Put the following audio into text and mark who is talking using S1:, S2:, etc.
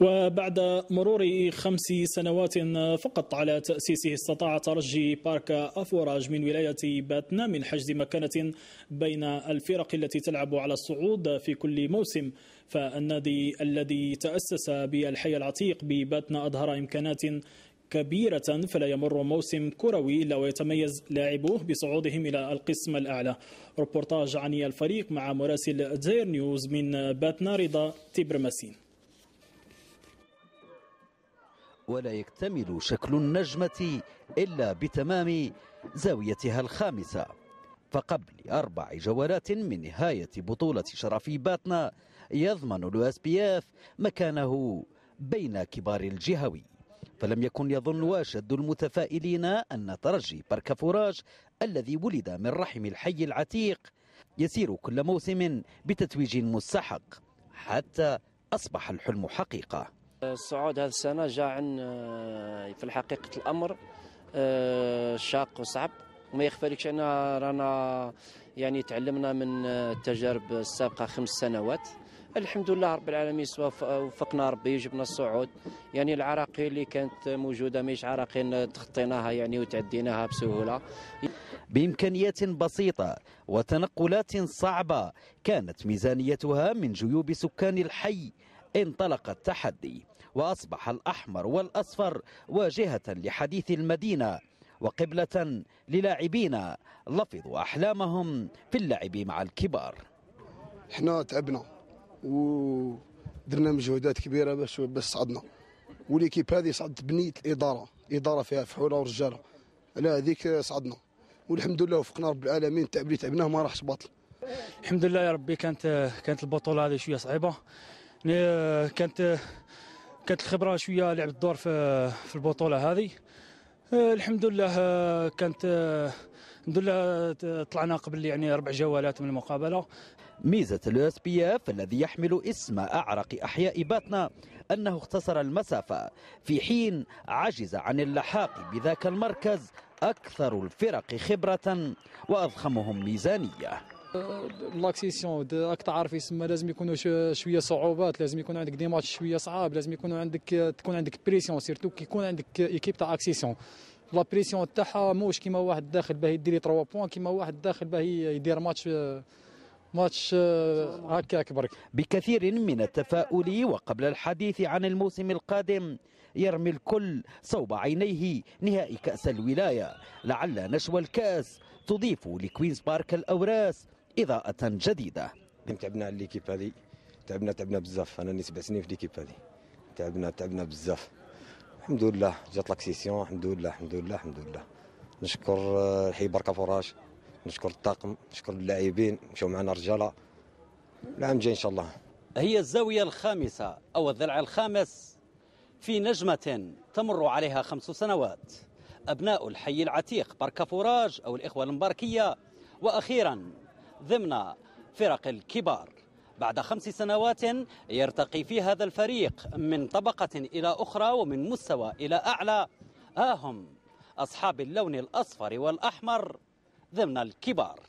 S1: وبعد مرور خمس سنوات فقط على تأسيسه استطاع ترجي بارك أفوراج من ولاية باتنا من حجز مكانة بين الفرق التي تلعب على الصعود في كل موسم فالنادي الذي تأسس بالحي العتيق بباتنا أظهر إمكانات كبيرة فلا يمر موسم كروي إلا ويتميز لاعبوه بصعودهم إلى القسم الأعلى ربورتاج عن الفريق مع مراسل زير نيوز من باتنا رضا تبرمسين
S2: ولا يكتمل شكل النجمة إلا بتمام زاويتها الخامسة فقبل أربع جولات من نهاية بطولة شرفي باتنا يضمن اف مكانه بين كبار الجهوي فلم يكن يظن واشد المتفائلين أن ترجي بركافوراج الذي ولد من رحم الحي العتيق يسير كل موسم بتتويج مستحق حتى أصبح الحلم حقيقة الصعود هذه السنة جاء عن آه، في الحقيقة الأمر آه، شاق وصعب وما يخفالكش أنا رانا يعني تعلمنا من آه، التجارب السابقة خمس سنوات الحمد لله رب العالمين سواء وفقنا ربي جبنا الصعود يعني العراقيل اللي كانت موجوده ماهيش عراقيل تخطيناها يعني وتعديناها بسهوله بامكانيات بسيطه وتنقلات صعبه كانت ميزانيتها من جيوب سكان الحي انطلق التحدي وأصبح الأحمر والأصفر واجهة لحديث المدينة وقبلة للاعبين لفظوا أحلامهم في اللعب مع الكبار احنا تعبنا ودرنا
S1: مجهودات كبيرة باش باش صعدنا والإكيب هذه صعدت بنية الإدارة إدارة فيها فحولة ورجالة على هذيك صعدنا والحمد لله وفقنا رب العالمين التعب اللي تعبناه ما راحش باطل الحمد لله يا ربي كانت كانت البطولة هذه شوية صعيبة إيه، كانت كانت الخبره شويه لعبت دور في في البطوله هذه إيه، الحمد لله كانت الحمد لله طلعنا قبل يعني
S2: اربع جولات من المقابله ميزة الاس بي اف الذي يحمل اسم أعرق أحياء باتنا أنه اختصر المسافة في حين عجز عن اللحاق بذاك المركز أكثر الفرق خبرة وأضخمهم ميزانية
S1: لاكسيسيون تعرف يسمى لازم يكونوا شويه صعوبات لازم يكون عندك دي ماتش شويه صعاب لازم يكون عندك تكون عندك بريسيون سيرتو كي يكون عندك ايكيب تاع اكسيسيون لا بريسيون تاعها موش كيما واحد داخل باه يدير 3 بوان كيما واحد داخل باه يدير
S2: ماتش ماتش هكاك برك بكثير من التفاؤل وقبل الحديث عن الموسم القادم يرمي الكل صوب عينيه نهائي كأس الولاية لعل نشوى الكأس تضيف لكوينز بارك الأوراس إضاءة جديدة تعبنا على ليكيب هذه تعبنا تعبنا بزاف أنا سبع سنين في ليكيب هذه تعبنا تعبنا بزاف الحمد لله جات لاكسيسيون الحمد لله الحمد لله الحمد لله نشكر الحي آه، بركة فراش نشكر الطاقم نشكر اللاعبين مشاو معنا رجاله العام الجاي ان شاء الله هي الزاوية الخامسة أو الضلع الخامس في نجمة تمر عليها خمس سنوات أبناء الحي العتيق بركة فراج أو الإخوة المباركية وأخيرا ضمن فرق الكبار بعد خمس سنوات يرتقي في هذا الفريق من طبقة إلى أخرى ومن مستوى إلى أعلى ها هم أصحاب اللون الأصفر والأحمر ضمن الكبار